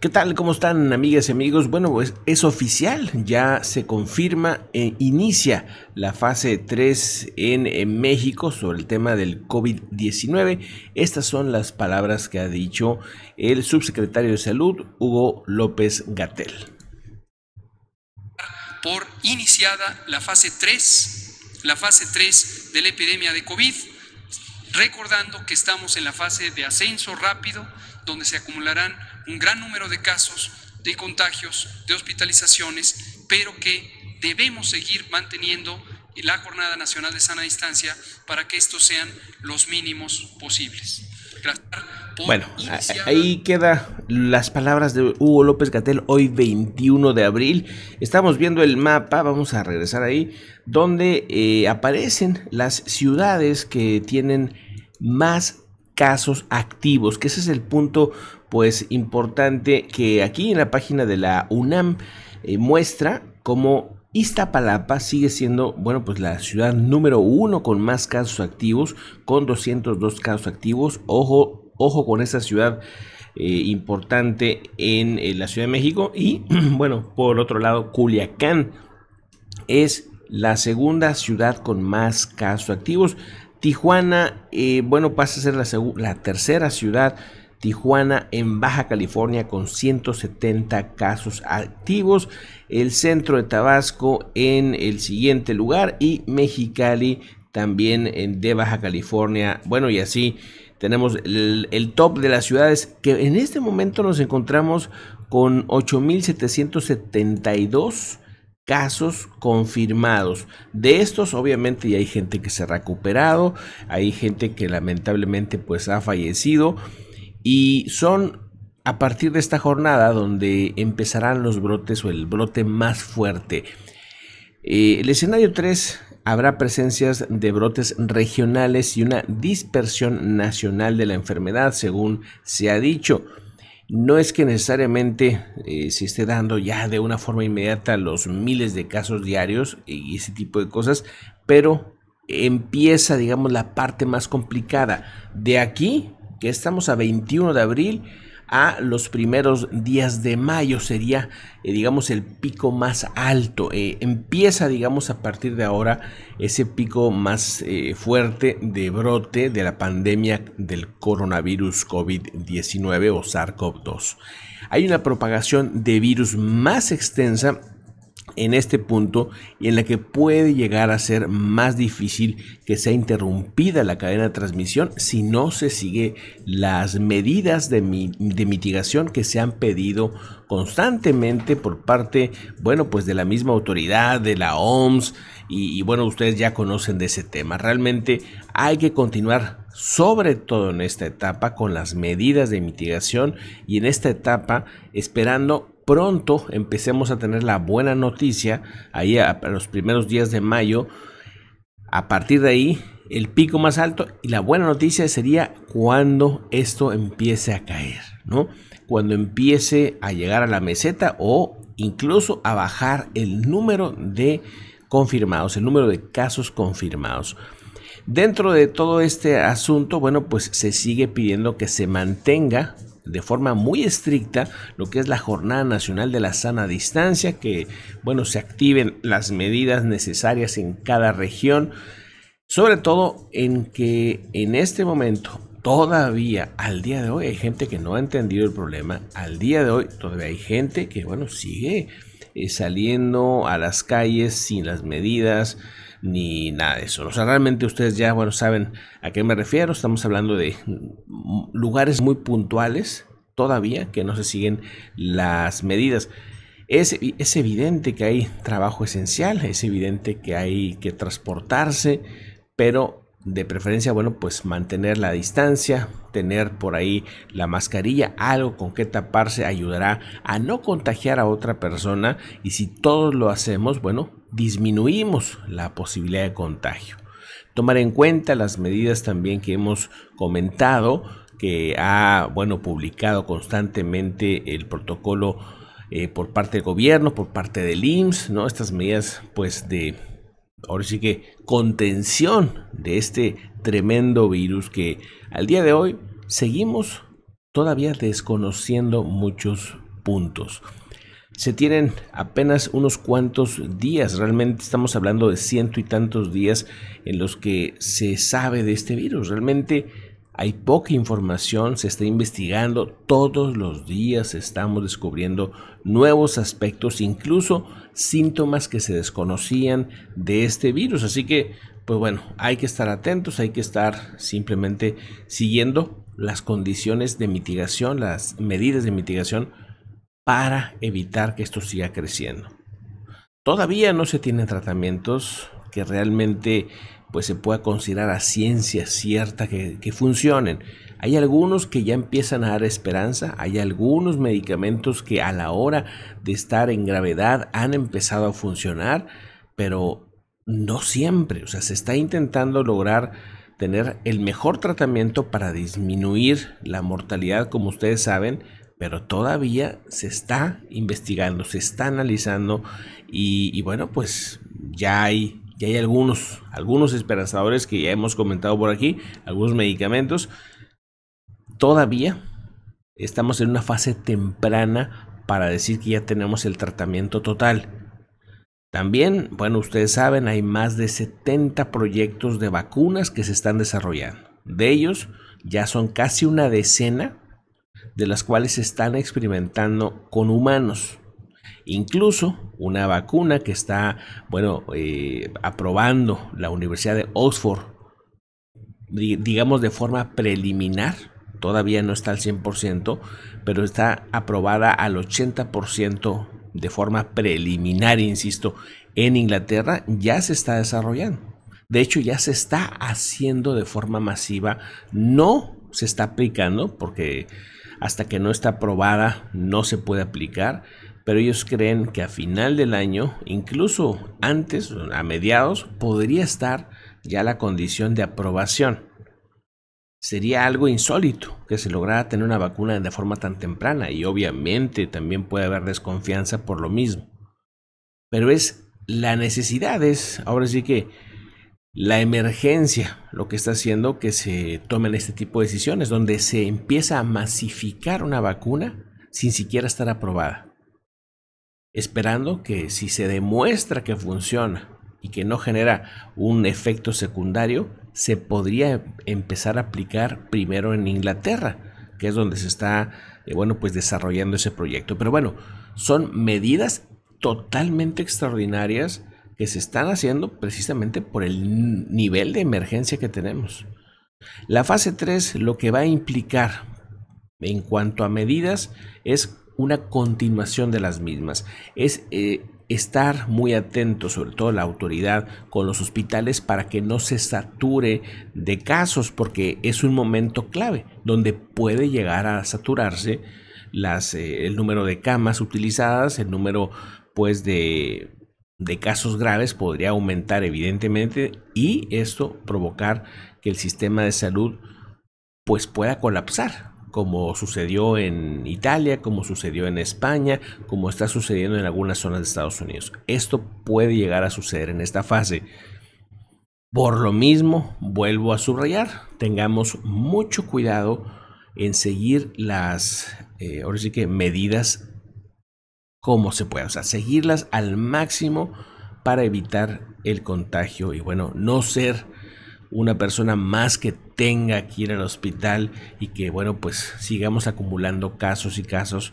¿Qué tal? ¿Cómo están amigas y amigos? Bueno, pues es oficial, ya se confirma, e inicia la fase 3 en, México sobre el tema del COVID-19. Estas son las palabras que ha dicho el subsecretario de Salud, Hugo López Gatel. Por iniciada la fase 3, la fase 3 de la epidemia de COVID, recordando que estamos en la fase de ascenso rápido, donde se acumularán un gran número de casos de contagios, de hospitalizaciones, pero que debemos seguir manteniendo la Jornada Nacional de Sana Distancia para que estos sean los mínimos posibles. Bueno, ahí quedan las palabras de Hugo López Gatel hoy 21 de abril. Estamos viendo el mapa, vamos a regresar ahí, donde eh, aparecen las ciudades que tienen más casos activos, que ese es el punto pues importante que aquí en la página de la UNAM eh, muestra cómo Iztapalapa sigue siendo, bueno, pues la ciudad número uno con más casos activos, con 202 casos activos. Ojo, ojo con esa ciudad eh, importante en, eh, la Ciudad de México. Y, bueno, por otro lado, Culiacán es la segunda ciudad con más casos activos. Tijuana, bueno, pasa a ser la, la tercera ciudad Tijuana en Baja California con 170 casos activos, el centro de Tabasco en el siguiente lugar y Mexicali también en de Baja California. Bueno, y así tenemos el, top de las ciudades que en este momento nos encontramos con 8.772 casos confirmados. De estos obviamente ya hay gente que se ha recuperado, hay gente que lamentablemente pues ha fallecido. Y son a partir de esta jornada donde empezarán los brotes o el brote más fuerte. Eh, el escenario 3 habrá presencias de brotes regionales y una dispersión nacional de la enfermedad, según se ha dicho. No es que necesariamente eh, se esté dando ya de una forma inmediata los miles de casos diarios y ese tipo de cosas, pero empieza, digamos, la parte más complicada. De aquí que estamos a 21 de abril, a los primeros días de mayo sería eh, digamos el pico más alto eh, empieza digamos a partir de ahora ese pico más eh, fuerte de brote de la pandemia del coronavirus COVID-19 o SARS-CoV-2 hay una propagación de virus más extensa en este punto y en la que puede llegar a ser más difícil que sea interrumpida la cadena de transmisión si no se sigue las medidas de, mitigación que se han pedido constantemente por parte, bueno, pues de la misma autoridad, de la OMS y, y bueno, ustedes ya conocen de ese tema. Realmente hay que continuar sobre todo en esta etapa con las medidas de mitigación y en esta etapa esperando pronto empecemos a tener la buena noticia, ahí a, los primeros días de mayo, a partir de ahí el pico más alto y la buena noticia sería cuando esto empiece a caer, ¿no? Cuando empiece a llegar a la meseta o incluso a bajar el número de confirmados, el número de casos confirmados. Dentro de todo este asunto, bueno, pues se sigue pidiendo que se mantenga de forma muy estricta lo que es la Jornada Nacional de la Sana Distancia, que bueno, se activen las medidas necesarias en cada región, sobre todo en que en este momento todavía al día de hoy hay gente que no ha entendido el problema, al día de hoy todavía hay gente que bueno, sigue eh, saliendo a las calles sin las medidas ni nada de eso. O sea, realmente ustedes ya, bueno, saben a qué me refiero. Estamos hablando de lugares muy puntuales todavía que no se siguen las medidas. Es, es, evidente que hay trabajo esencial, es evidente que hay que transportarse, pero de preferencia, bueno, pues mantener la distancia, tener por ahí la mascarilla, algo con que taparse ayudará a no contagiar a otra persona y si todos lo hacemos, bueno, disminuimos la posibilidad de contagio. Tomar en cuenta las medidas también que hemos comentado, que ha bueno, publicado constantemente el protocolo eh, por parte del gobierno, por parte del IMSS, ¿no? Estas medidas, pues, de ahora sí que contención de este tremendo virus que al día de hoy seguimos todavía desconociendo muchos puntos se tienen apenas unos cuantos días, realmente estamos hablando de ciento y tantos días en los que se sabe de este virus, realmente hay poca información, se está investigando, todos los días estamos descubriendo nuevos aspectos, incluso síntomas que se desconocían de este virus, así que pues bueno, hay que estar atentos, hay que estar simplemente siguiendo las condiciones de mitigación, las medidas de mitigación para evitar que esto siga creciendo. Todavía no se tienen tratamientos que realmente pues se pueda considerar a ciencia cierta que, que, funcionen. Hay algunos que ya empiezan a dar esperanza, hay algunos medicamentos que a la hora de estar en gravedad han empezado a funcionar, pero no siempre. O sea, se está intentando lograr tener el mejor tratamiento para disminuir la mortalidad, como ustedes saben, pero todavía se está investigando, se está analizando y, bueno, pues ya hay, hay algunos, algunos esperanzadores que ya hemos comentado por aquí, algunos medicamentos. Todavía estamos en una fase temprana para decir que ya tenemos el tratamiento total. También, bueno, ustedes saben, hay más de 70 proyectos de vacunas que se están desarrollando. De ellos, ya son casi una decena de las cuales se están experimentando con humanos. Incluso una vacuna que está, bueno, eh, aprobando la Universidad de Oxford, digamos de forma preliminar, todavía no está al 100%, pero está aprobada al 80% de forma preliminar, insisto, en Inglaterra ya se está desarrollando. De hecho, ya se está haciendo de forma masiva, no se está aplicando porque hasta que no está aprobada no se puede aplicar, pero ellos creen que a final del año, incluso antes, a mediados, podría estar ya la condición de aprobación. Sería algo insólito que se lograra tener una vacuna de forma tan temprana y obviamente también puede haber desconfianza por lo mismo. Pero es la necesidad, es ahora sí que la emergencia lo que está haciendo que se tomen este tipo de decisiones, donde se empieza a masificar una vacuna sin siquiera estar aprobada, esperando que si se demuestra que funciona y que no genera un efecto secundario, se podría empezar a aplicar primero en Inglaterra, que es donde se está, eh, bueno, pues desarrollando ese proyecto. Pero bueno, son medidas totalmente extraordinarias que se están haciendo precisamente por el nivel de emergencia que tenemos. La fase 3 lo que va a implicar en cuanto a medidas es una continuación de las mismas. Es eh, estar muy atento, sobre todo la autoridad, con los hospitales para que no se sature de casos, porque es un momento clave donde puede llegar a saturarse eh, el número de camas utilizadas, el número pues de de casos graves podría aumentar evidentemente y esto provocar que el sistema de salud pues pueda colapsar como sucedió en Italia, como sucedió en España, como está sucediendo en algunas zonas de Estados Unidos. Esto puede llegar a suceder en esta fase. Por lo mismo, vuelvo a subrayar, tengamos mucho cuidado en seguir las, eh, ahora sí que medidas como se pueda, o sea, seguirlas al máximo para evitar el contagio y bueno, no ser una persona más que tenga que ir al hospital y que bueno, pues sigamos acumulando casos y casos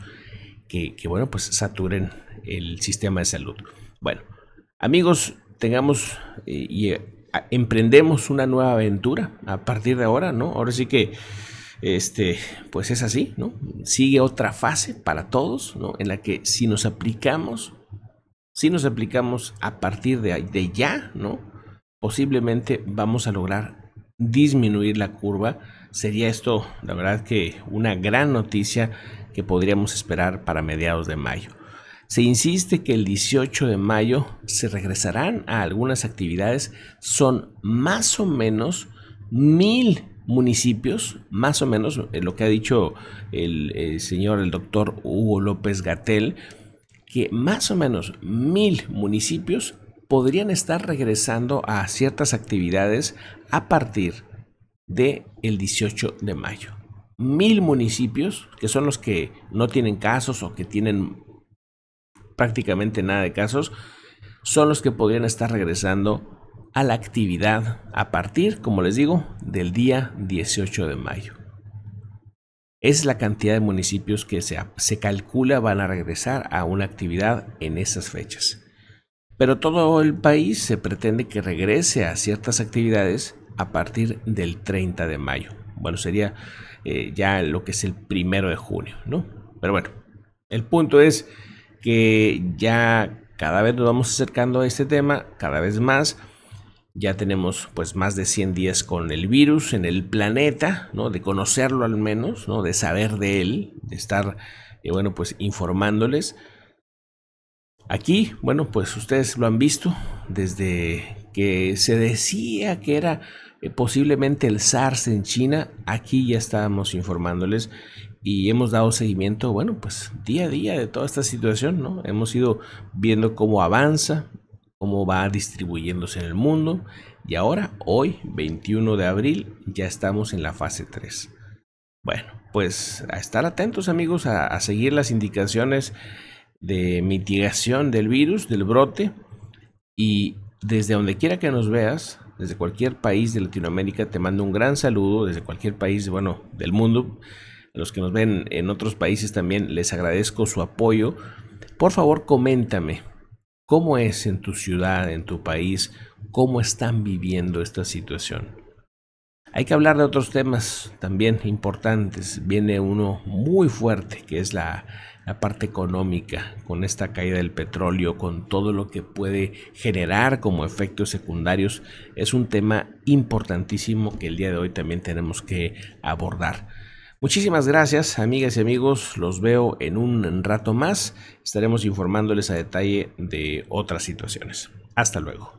que, bueno, pues saturen el sistema de salud. Bueno, amigos, tengamos eh, y eh, emprendemos una nueva aventura a partir de ahora, ¿no? Ahora sí que este, pues es así, ¿no? Sigue otra fase para todos, ¿no? En la que si nos aplicamos, si nos aplicamos a partir de, de ya, ¿no? Posiblemente vamos a lograr disminuir la curva. Sería esto, la verdad que una gran noticia que podríamos esperar para mediados de mayo. Se insiste que el 18 de mayo se regresarán a algunas actividades. Son más o menos mil municipios, más o menos, eh, lo que ha dicho el, eh, señor, el doctor Hugo López Gatel, que más o menos mil municipios podrían estar regresando a ciertas actividades a partir del el 18 de mayo. Mil municipios, que son los que no tienen casos o que tienen prácticamente nada de casos, son los que podrían estar regresando a la actividad a partir, como les digo, del día 18 de mayo. Es la cantidad de municipios que se, se calcula van a regresar a una actividad en esas fechas. Pero todo el país se pretende que regrese a ciertas actividades a partir del 30 de mayo. Bueno, sería eh, ya lo que es el primero de junio, ¿no? Pero bueno, el punto es que ya cada vez nos vamos acercando a este tema, cada vez más. Ya tenemos pues más de 100 días con el virus en el planeta, ¿no? De conocerlo al menos, ¿no? De saber de él, de estar, eh, bueno, pues informándoles. Aquí, bueno, pues ustedes lo han visto desde que se decía que era eh, posiblemente el SARS en China. Aquí ya estábamos informándoles y hemos dado seguimiento, bueno, pues día a día de toda esta situación, ¿no? Hemos ido viendo cómo avanza, cómo va distribuyéndose en el mundo. Y ahora, hoy, 21 de abril, ya estamos en la fase 3. Bueno, pues a estar atentos amigos, a, seguir las indicaciones de mitigación del virus, del brote. Y desde donde quiera que nos veas, desde cualquier país de Latinoamérica, te mando un gran saludo, desde cualquier país, bueno, del mundo. Los que nos ven en otros países también les agradezco su apoyo. Por favor, coméntame ¿Cómo es en tu ciudad, en tu país? ¿Cómo están viviendo esta situación? Hay que hablar de otros temas también importantes. Viene uno muy fuerte, que es la, la, parte económica, con esta caída del petróleo, con todo lo que puede generar como efectos secundarios. Es un tema importantísimo que el día de hoy también tenemos que abordar. Muchísimas gracias, amigas y amigos. Los veo en un rato más. Estaremos informándoles a detalle de otras situaciones. Hasta luego.